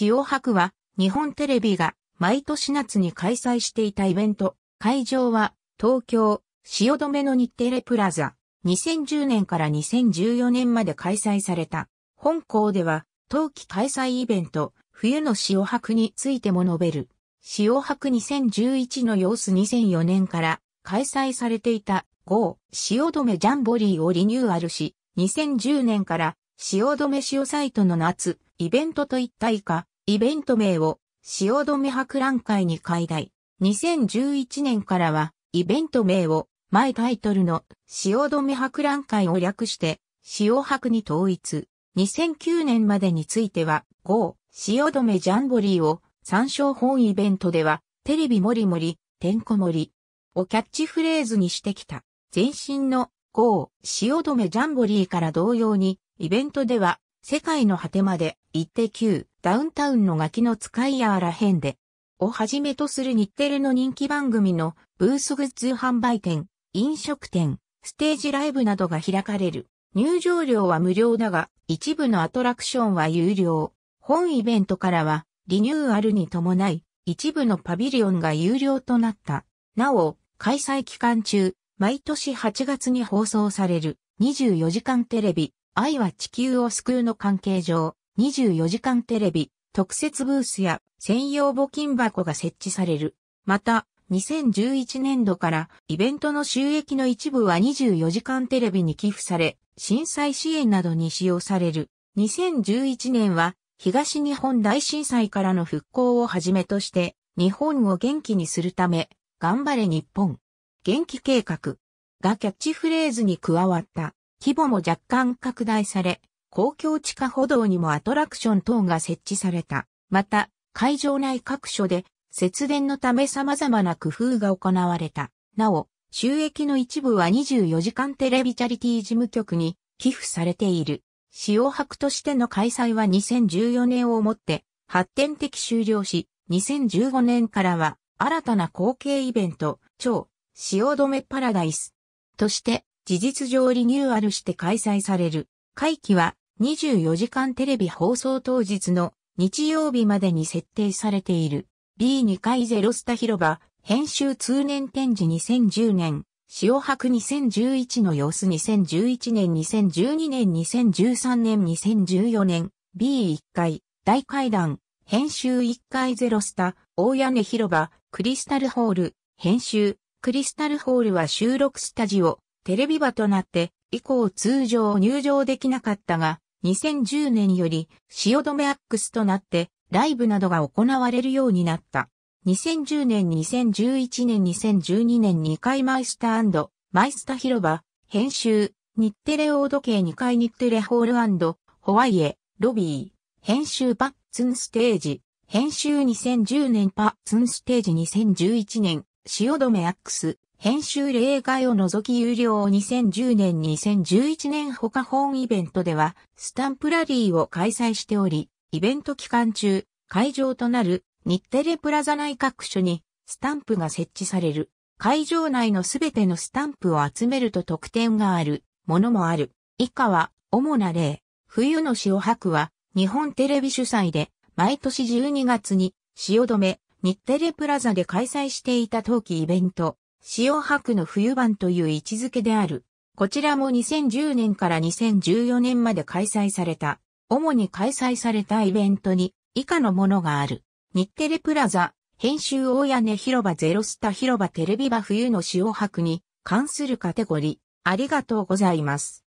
塩博は日本テレビが毎年夏に開催していたイベント。会場は東京、止めの日テレプラザ。2010年から2014年まで開催された。本校では冬季開催イベント、冬の塩博についても述べる。塩博2011の様子2004年から開催されていた号止めジャンボリーをリニューアルし、2010年から止め塩サイトの夏イベントと一体化、イベント名を、止め博覧会に改題。2011年からは、イベント名を、前タイトルの、止め博覧会を略して、塩博に統一。2009年までについては、潮止めジャンボリーを、参照本イベントでは、テレビもりもり、てんこもり、をキャッチフレーズにしてきた。前身の、潮止めジャンボリーから同様に、イベントでは、世界の果てまで、一ってダウンタウンのガキの使いやあらへんで、をはじめとする日テレの人気番組のブースグッズ販売店、飲食店、ステージライブなどが開かれる。入場料は無料だが、一部のアトラクションは有料。本イベントからは、リニューアルに伴い、一部のパビリオンが有料となった。なお、開催期間中、毎年8月に放送される24時間テレビ、愛は地球を救うの関係上、24時間テレビ、特設ブースや専用募金箱が設置される。また、2011年度からイベントの収益の一部は24時間テレビに寄付され、震災支援などに使用される。2011年は東日本大震災からの復興をはじめとして、日本を元気にするため、頑張れ日本。元気計画がキャッチフレーズに加わった。規模も若干拡大され、公共地下歩道にもアトラクション等が設置された。また、会場内各所で節電のため様々な工夫が行われた。なお、収益の一部は24時間テレビチャリティ事務局に寄付されている。使用博としての開催は2014年をもって発展的終了し、2015年からは新たな後継イベント、超、止めパラダイスとして事実上リニューアルして開催される。会期は24時間テレビ放送当日の日曜日までに設定されている。B2 階ゼロスタ広場、編集通年展示2010年、塩白2011の様子2011年2012年2013年2014年、B1 階、大階段、編集1階ゼロスタ、大屋根広場、クリスタルホール、編集、クリスタルホールは収録スタジオ、テレビ場となって、以降通常入場できなかったが、2010年より汐留アックスとなって、ライブなどが行われるようになった。2010年、2011年、2012年2回マイスターマイスター広場、編集、日テレ大時計2回日テレホールホワイエ、ロビー、編集パッツンステージ、編集2010年パッツンステージ2011年、汐留アックス、編集例外を除き有料2010年2011年他本イベントでは、スタンプラリーを開催しており、イベント期間中、会場となる日テレプラザ内各所にスタンプが設置される。会場内のすべてのスタンプを集めると特典があるものもある。以下は主な例。冬の潮博は日本テレビ主催で毎年12月に汐留日テレプラザで開催していた冬季イベント。塩白の冬版という位置づけである。こちらも2010年から2014年まで開催された。主に開催されたイベントに以下のものがある。日テレプラザ、編集大屋根広場ゼロスタ広場テレビ場冬の塩白に関するカテゴリー。ありがとうございます。